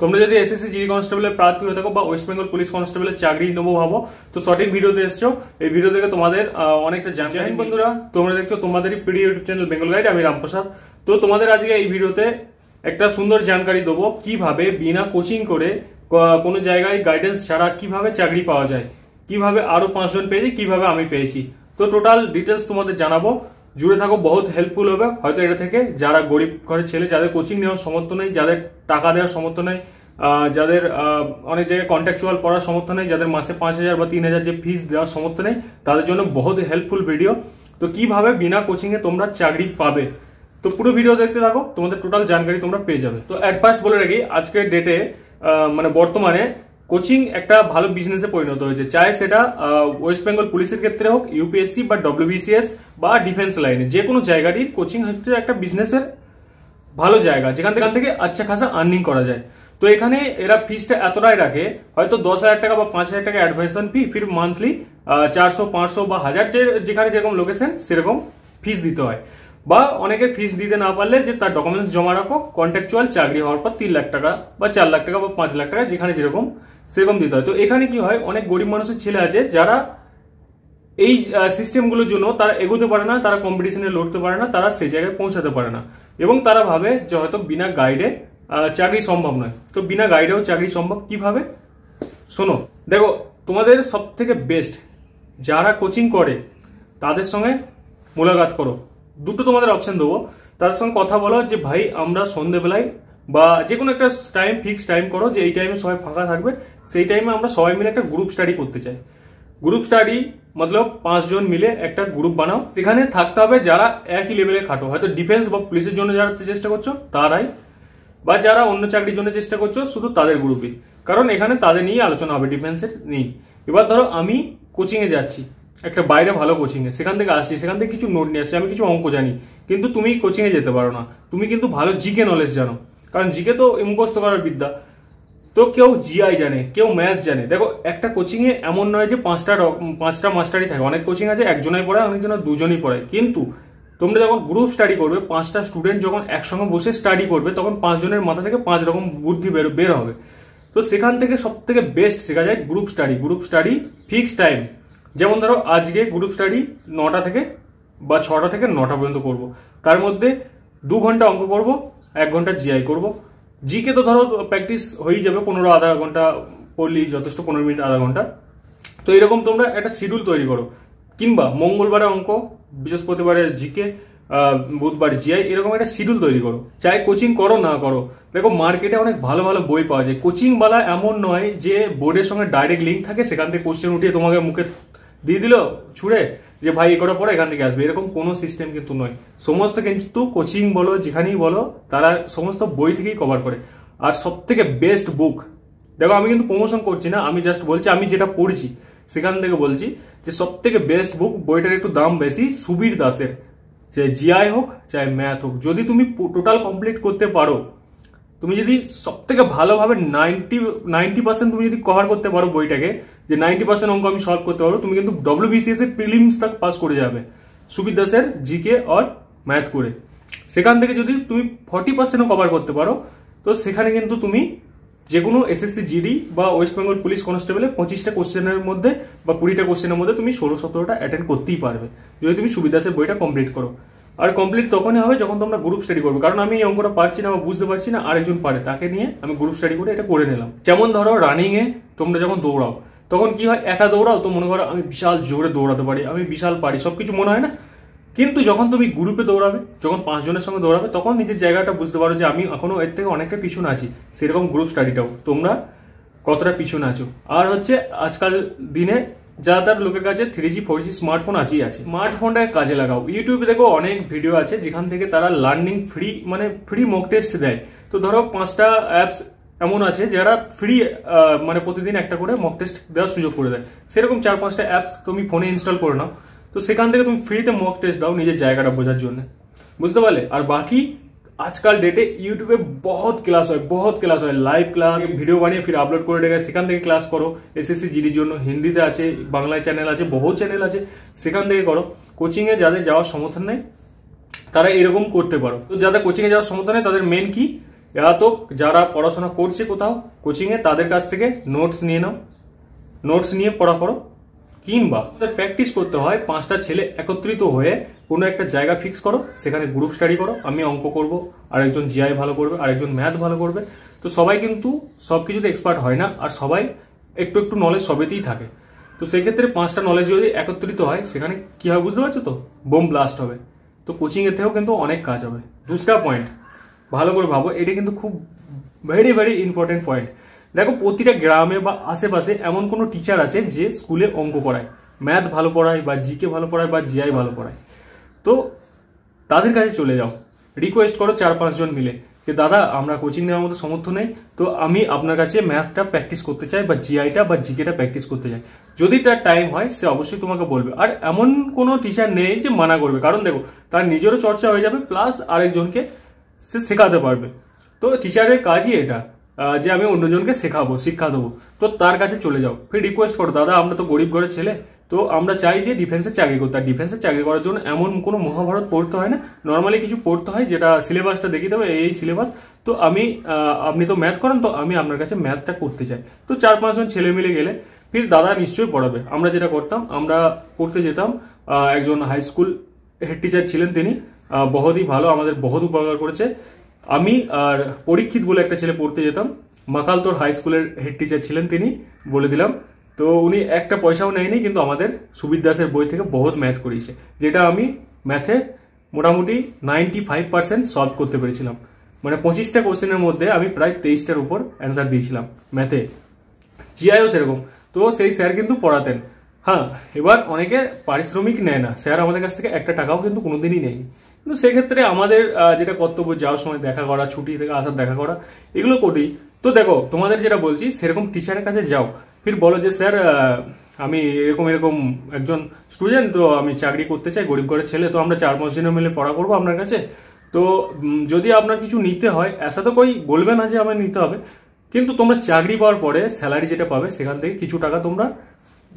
তোমরা যদি SSC GD কনস্টেবলের প্রার্থী হয়ে থাকো বা ওয়েস্ট বেঙ্গল পুলিশ কনস্টেবলের চাকরি নেবো ভাবো তো সঠিক ভিডিওতে এসছো এই ভিডিও থেকে তোমাদের অনেকটা জানা বন্ধুরা তোমরা দেখছো তোমাদেরই প্রিয় ইউটিউব চ্যানেল বেঙ্গল গাইড আমি রামপ্রসাদ তো তোমাদের আজকে এই ভিডিওতে একটা সুন্দর জানকারি দেবো কিভাবে বিনা কোচিং করে কোনো জায়গায় গাইডেন্স ছাড়া কিভাবে চাকরি পাওয়া যায় কিভাবে আরও পাঁচজন পেয়েছি কিভাবে আমি পেয়েছি তো টোটাল ডিটেলস তোমাদের জানাবো জুড়ে থাকো বহুত হেল্পফুল হবে হয়তো এটা থেকে যারা গরিব ঘরের ছেলে যাদের কোচিং নেওয়ার সমর্থ নেই যাদের টাকা দেওয়ার সমর্থ নেই যাদের অনেক জায়গায় কন্ট্যাকচুয়াল পড়ার সমর্থ নেই যাদের মাসে পাঁচ হাজার বা তিন হাজার যে ফিস দেওয়ার সমর্থ নেই তাদের জন্য বহুত হেল্পফুল ভিডিও তো কীভাবে বিনা কোচিংয়ে তোমরা চাকরি পাবে তো পুরো ভিডিও দেখতে থাকো তোমাদের টোটাল জানকারি তোমরা পেয়ে যাবে তো অ্যাডভাস্ট বলে রাখি আজকের ডেটে মানে বর্তমানে কোচিং একটা ভালো বিজনেসে পরিণত হয়েছে চাই সেটা ওয়েস্ট বেঙ্গল পুলিশের ক্ষেত্রে হোক ইউপিএসসি বা ডব্লিউবিসিএস বা ডিফেন্স লাইনে যে কোনো জায়গাটির কোচিং হচ্ছে একটা বিজনেসের ভালো জায়গা যেখান থেকে থেকে আচ্ছা খাসা আর্নিং করা যায় তো এখানে এরা ফিসটা এতটাই রাখে হয়তো দশ হাজার টাকা বা পাঁচ হাজার টাকা অ্যাডভাইসন ফি ফির মান্থলি চারশো পাঁচশো বা হাজার যেখানে যেরকম লোকেশন সেরকম ফিস দিতে হয় বা অনেকে ফিস দিতে না পারলে যে তার ডকুমেন্টস জমা রাখো কন্ট্রাকচুয়াল চাকরি হওয়ার পর তিন লাখ টাকা বা চার লাখ টাকা বা পাঁচ লাখ টাকা যেখানে যেরকম সেরকম দিতে হয় তো এখানে কি হয় অনেক গরিব মানুষের ছেলে আছে যারা এই সিস্টেমগুলোর জন্য তারা এগোতে পারে না তারা কম্পিটিশনে লড়তে পারে না তারা সেই জায়গায় পৌঁছাতে পারে না এবং তারা ভাবে যে হয়তো বিনা গাইডে চাকরি সম্ভব নয় তো বিনা গাইডেও চাকরি সম্ভব কিভাবে শোনো দেখো তোমাদের সব থেকে বেস্ট যারা কোচিং করে তাদের সঙ্গে মোলাকাত করো দুটো তোমাদের অপশান দেবো তাদের সঙ্গে কথা বলো যে ভাই আমরা সন্ধেবেলায় বা যে কোনো একটা টাইম ফিক্সড টাইম করো যে এই টাইমে সবাই ফাঁকা থাকবে সেই টাইমে আমরা সবাই মিলে একটা গ্রুপ স্টাডি করতে চাই গ্রুপ স্টাডি মতলব পাঁচজন মিলে একটা গ্রুপ বানাও সেখানে থাকতে হবে যারা একই লেভেলে খাটো হয়তো ডিফেন্স বা পুলিশের জন্য যারা চেষ্টা করছো তারাই বা যারা অন্য চাকরির জন্য চেষ্টা করছো শুধু তাদের গ্রুপে কারণ এখানে তাদের নিয়ে আলোচনা হবে ডিফেন্সের নিয়ে এবার ধরো আমি কোচিংয়ে যাচ্ছি একটা বাইরে ভালো কোচিংয়ে সেখান থেকে আসছি সেখান থেকে কিছু নোট নিয়ে আসছি আমি কিছু অঙ্ক জানি কিন্তু তুমি কোচিংয়ে যেতে পারো না তুমি কিন্তু ভালো জিকে নলেজ জানো কারণ জিকে তো মুখস্থ করার বিদ্যা তো কেউ জিআই জানে কেউ ম্যাথ জানে দেখো একটা কোচিংয়ে এমন নয় যে পাঁচটা পাঁচটা মাস্টারই থাকে অনেক কোচিং আছে একজনাই পড়ায় অনেকজনের দুজনই পড়ায় কিন্তু তোমরা যখন গ্রুপ স্টাডি করবে পাঁচটা স্টুডেন্ট যখন একসঙ্গে বসে স্টাডি করবে তখন পাঁচজনের মাথা থেকে পাঁচ রকম বুদ্ধি বের বের হবে তো সেখান থেকে সব থেকে বেস্ট শেখা যায় group study group study fixed time যেমন ধরো আজকে গ্রুপ স্টাডি নটা থেকে বা ছটা থেকে নটা পর্যন্ত করব তার মধ্যে দু ঘন্টা অঙ্ক করব এক ঘন্টা জিআই করব জিকে তো ধরো প্র্যাকটিস হয়েই যাবে পনেরো আধা ঘন্টা পড়লি যথেষ্ট পনেরো মিনিট আধা ঘন্টা তো এরকম তোমরা একটা শিডিউল তৈরি করো কিংবা মঙ্গলবারে অঙ্ক বৃহস্পতিবারে জিকে বুধবার জিআই এরকম একটা শিডিউল তৈরি করো চাই কোচিং করো না করো দেখো মার্কেটে অনেক ভালো ভালো বই পাওয়া যায় কোচিংওয়ালা এমন নয় যে বোর্ডের সঙ্গে ডাইরেক্ট লিঙ্ক থাকে সেখান থেকে কোশ্চেন উঠিয়ে তোমাকে মুখে দিয়ে দিল ছুঁড়ে যে ভাই এ করে পরে এখান থেকে আসবে এরকম কোনো সিস্টেম কিন্তু নয় সমস্ত কিন্তু কোচিং বলো যেখানেই বলো তারা সমস্ত বই থেকেই কভার করে আর সব থেকে বেস্ট বুক দেখো আমি কিন্তু প্রমোশন করছি না আমি জাস্ট বলছি আমি যেটা পড়ছি সেখান থেকে বলছি যে সব থেকে বেস্ট বুক বইটার একটু দাম বেশি সুবীর দাসের চাই জিআই হোক চাই ম্যাথ হোক যদি তুমি টোটাল কমপ্লিট করতে পারো তুমি যদি সব থেকে ভালোভাবে নাইনটি নাইনটি পার্সেন্ট তুমি যদি কভার করতে পারো বইটাকে যে নাইনটি পার্সেন্ট অঙ্ক আমি সলভ করতে পারো তুমি কিন্তু ডব্লিউ বিসিএস এর প্রিলিমস তাক পাস করে যাবে সুবির দাসের জিকে অর ম্যাথ করে সেখান থেকে যদি তুমি ফর্টি পার্সেন্টও কভার করতে পারো তো সেখানে কিন্তু তুমি যে কোনো এসএসসি জিডি বা ওয়েস্ট বেঙ্গল পুলিশ কনস্টেবলে পঁচিশটা কোশ্চেনের মধ্যে বা কুড়িটা কোশ্চেনের মধ্যে তুমি ষোলো সতেরোটা অ্যাটেন্ড করতেই পারবে যদি তুমি সুবিদাসের বইটা কমপ্লিট করো আর কমপ্লিট তখনই হবে যখন তোমরা গ্রুপ স্টাডি করবে কারণ আমি এই অঙ্কটা পারছি না বা বুঝতে পারছি না আরেকজন পারে তাকে নিয়ে আমি গ্রুপ স্টাডি করে এটা করে নিলাম যেমন ধরো রানিংয়ে তোমরা যখন দৌড়াও তখন কি হয় একা দৌড়াও তো মনে করো আমি বিশাল জোরে দৌড়াতে পারি আমি বিশাল পারি সব কিছু মনে হয় না কিন্তু যখন তুমি গ্রুপে দৌড়াবে যখন পাঁচজনের সঙ্গে দৌড়াবে তখন নিজের জায়গাটা বুঝতে পারো যে আমি এখনও এর থেকে অনেকটা পিছনে আছি সেরকম গ্রুপ স্টাডিটাও তোমরা কতটা পিছনে আছো আর হচ্ছে আজকাল দিনে ज़्यादातर লোকের কাছে three G four G smartphone আছেই আছে স্মার্টফোনটা কাজে লাগাও ইউটিউবে দেখো অনেক ভিডিও আছে যেখান থেকে তারা লার্নিং ফ্রি মানে ফ্রি মক টেস্ট দেয় তো ধরো পাঁচটা অ্যাপস এমন আছে যারা ফ্রি মানে প্রতিদিন একটা করে মক টেস্ট দেওয়ার সুযোগ করে দেয় সেরকম চার পাঁচটা অ্যাপস তুমি ফোনে ইনস্টল করে নাও তো সেখান থেকে তুমি ফ্রিতে মক টেস্ট দাও নিজের জায়গাটা বোঝার জন্য বুঝতে পারলে আর বাকি আজকাল ডেটে ইউটিউবে বহুত ক্লাস হয় বহুত ক্লাস হয় লাইভ ক্লাস ভিডিও বানিয়ে ফির আপলোড করে রেখে সেখান থেকে ক্লাস করো এসএসসি জিডির জন্য হিন্দিতে আছে বাংলায় চ্যানেল আছে বহু চ্যানেল আছে সেখান থেকে করো কোচিংয়ে যাদের যাওয়ার সমর্থন নেই তারা এরকম করতে পারো তো যাদের কোচিংয়ে যাওয়ার সমর্থন নেই তাদের মেন কি এরা তো যারা পড়াশোনা করছে কোথাও কোচিংয়ে তাদের কাছ থেকে নোটস নিয়ে নাও নোটস নিয়ে পড়া করো কিংবা তাদের প্র্যাকটিস করতে হয় পাঁচটা ছেলে একত্রিত হয়ে কোনো একটা জায়গা ফিক্স করো সেখানে গ্রুপ স্টাডি করো আমি অঙ্ক করব আরেকজন জিআই ভালো করবে আরেকজন ম্যাথ ভালো করবে তো সবাই কিন্তু সব কিছুতে এক্সপার্ট হয় না আর সবাই একটু একটু নলেজ সবেতেই থাকে তো সেক্ষেত্রে পাঁচটা নলেজ যদি একত্রিত হয় সেখানে কী হয় বুঝতে পারছো তো বোম ব্লাস্ট হবে তো কোচিংয়ের থেকেও কিন্তু অনেক কাজ হবে দুসরা পয়েন্ট ভালো করে ভাবো এটা কিন্তু খুব ভেরি ভেরি ইম্পর্টেন্ট পয়েন্ট দেখো প্রতিটা গ্রামে বা আশেপাশে এমন কোনো টিচার আছে যে স্কুলে অঙ্ক পড়ায় ম্যাথ ভালো পড়ায় বা জিকে ভালো পড়ায় বা জিআই ভালো পড়ায় তো তাদের কাছে চলে যাও রিকোয়েস্ট করো চার পাঁচজন মিলে যে দাদা আমরা কোচিং নেওয়ার মতো সমর্থ নেই তো আমি আপনার কাছে ম্যাথটা প্র্যাকটিস করতে চাই বা জিআইটা বা জিকেটা প্র্যাকটিস করতে চাই যদি তার টাইম হয় সে অবশ্যই তোমাকে বলবে আর এমন কোনো টিচার নেই যে মানা করবে কারণ দেখো তার নিজেরও চর্চা হয়ে যাবে প্লাস আরেকজনকে সে শেখাতে পারবে তো টিচারের কাজই এটা যে আমি অন্যজনকে শেখাবো শিক্ষা দেবো তো তার কাছে চলে যাও ফির রিকোয়েস্ট করো দাদা আমরা তো গরিব ঘরের ছেলে তো আমরা চাই যে ডিফেন্সের চাকরি করতে আর ডিফেন্সের চাকরি করার জন্য এমন কোনো মহাভারত পড়তে হয় না নর্মালি কিছু পড়তে হয় যেটা সিলেবাসটা দেখিয়ে দেবে এই সিলেবাস তো আমি আপনি তো ম্যাথ করেন তো আমি আপনার কাছে ম্যাথটা করতে চাই তো চার পাঁচজন ছেলে মিলে গেলে ফির দাদা নিশ্চয়ই পড়াবে আমরা যেটা করতাম আমরা পড়তে যেতাম একজন হাই স্কুল হেড টিচার ছিলেন তিনি বহুতই ভালো আমাদের বহুত উপকার করেছে আমি আর পরীক্ষিত বলে একটা ছেলে পড়তে যেতাম মাকালতোর হাই স্কুলের হেড টিচার ছিলেন তিনি বলে দিলাম তো উনি একটা পয়সাও নেয়নি কিন্তু আমাদের সুবিদ দাসের বই থেকে বহুত ম্যাথ করিয়েছে যেটা আমি ম্যাথে মোটামুটি নাইনটি ফাইভ পার্সেন্ট সলভ করতে পেরেছিলাম মানে পঁচিশটা কোশ্চেনের মধ্যে আমি প্রায় তেইশটার উপর অ্যান্সার দিয়েছিলাম ম্যাথে জিআইও সেরকম তো সেই স্যার কিন্তু পড়াতেন হ্যাঁ এবার অনেকে পারিশ্রমিক নেয় না স্যার আমাদের কাছ থেকে একটা টাকাও কিন্তু কোনোদিনই নেয়নি কিন্তু সেক্ষেত্রে আমাদের যেটা কর্তব্য যাওয়ার সময় দেখা করা ছুটি থেকে আসার দেখা করা এগুলো করি তো দেখো তোমাদের যেটা বলছি সেরকম টিচারের কাছে যাও ফির বলো যে স্যার আমি এরকম এরকম একজন স্টুডেন্ট তো আমি চাকরি করতে চাই গরিব ঘরের ছেলে তো আমরা চার পাঁচ দিনের মিলে পড়া করবো আপনার কাছে তো যদি আপনার কিছু নিতে হয় এসা তো কই বলবে না যে আমার নিতে হবে কিন্তু তোমরা চাকরি পাওয়ার পরে স্যালারি যেটা পাবে সেখান থেকে কিছু টাকা তোমরা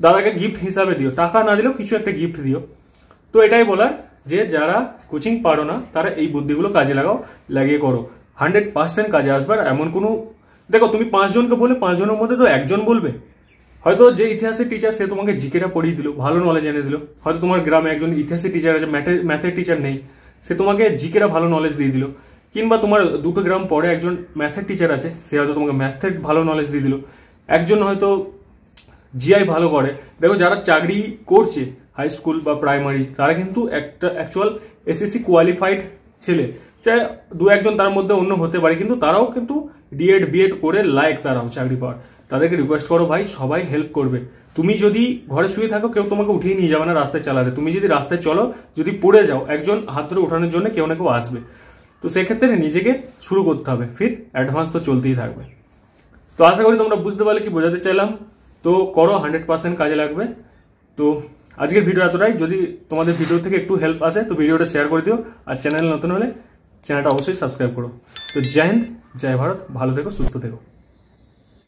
দাদাকে গিফট হিসাবে দিও টাকা না দিলেও কিছু একটা গিফট দিও তো এটাই বলার যে যারা কোচিং পারো না তারা এই বুদ্ধিগুলো কাজে লাগাও লাগিয়ে করো হান্ড্রেড পার্সেন্ট কাজে আসবার এমন কোনো দেখো তুমি পাঁচজনকে বলে পাঁচজনের মধ্যে তো একজন বলবে হয়তো যে ইতিহাসের টিচার সে তোমাকে জিকেটা পড়িয়ে দিল ভালো নলেজ এনে দিল হয়তো তোমার গ্রামে একজন ইতিহাসের টিচার আছে ম্যাথের ম্যাথের টিচার নেই সে তোমাকে জিকেটা ভালো নলেজ দিয়ে দিল কিংবা তোমার দুটো গ্রাম পরে একজন ম্যাথের টিচার আছে সে হয়তো তোমাকে ম্যাথের ভালো নলেজ দিয়ে দিল একজন হয়তো জিআই ভালো করে দেখো যারা চাকরি করছে হাই স্কুল বা প্রাইমারি তারা কিন্তু একটা অ্যাকচুয়াল এসএসসি কোয়ালিফাইড ছেলে চাই দু একজন তার মধ্যে অন্য হতে পারে কিন্তু তারাও কিন্তু ডিএড বিএড করে লাইক তারাও চাকরি পাওয়ার তাদেরকে রিকোয়েস্ট করো ভাই সবাই হেল্প করবে তুমি যদি ঘরে শুয়ে থাকো কেউ তোমাকে উঠিয়ে নিয়ে যাবে না রাস্তায় চালাতে তুমি যদি রাস্তায় চলো যদি পড়ে যাও একজন হাত ধরে ওঠানোর জন্য কেউ না কেউ আসবে তো সেক্ষেত্রে নিজেকে শুরু করতে হবে ফির অ্যাডভান্স তো চলতেই থাকবে তো আশা করি তোমরা বুঝতে পারলে কি বোঝাতে চাইলাম তো করো হান্ড্রেড পার্সেন্ট কাজে লাগবে তো আজকের ভিডিও এতটাই যদি তোমাদের ভিডিও থেকে একটু হেল্প আসে তো ভিডিওটা শেয়ার করে দিও আর চ্যানেল নতুন হলে চ্যানেলটা অবশ্যই সাবস্ক্রাইব করো তো জয় হিন্দ জয় ভারত ভালো থেকো সুস্থ থেকো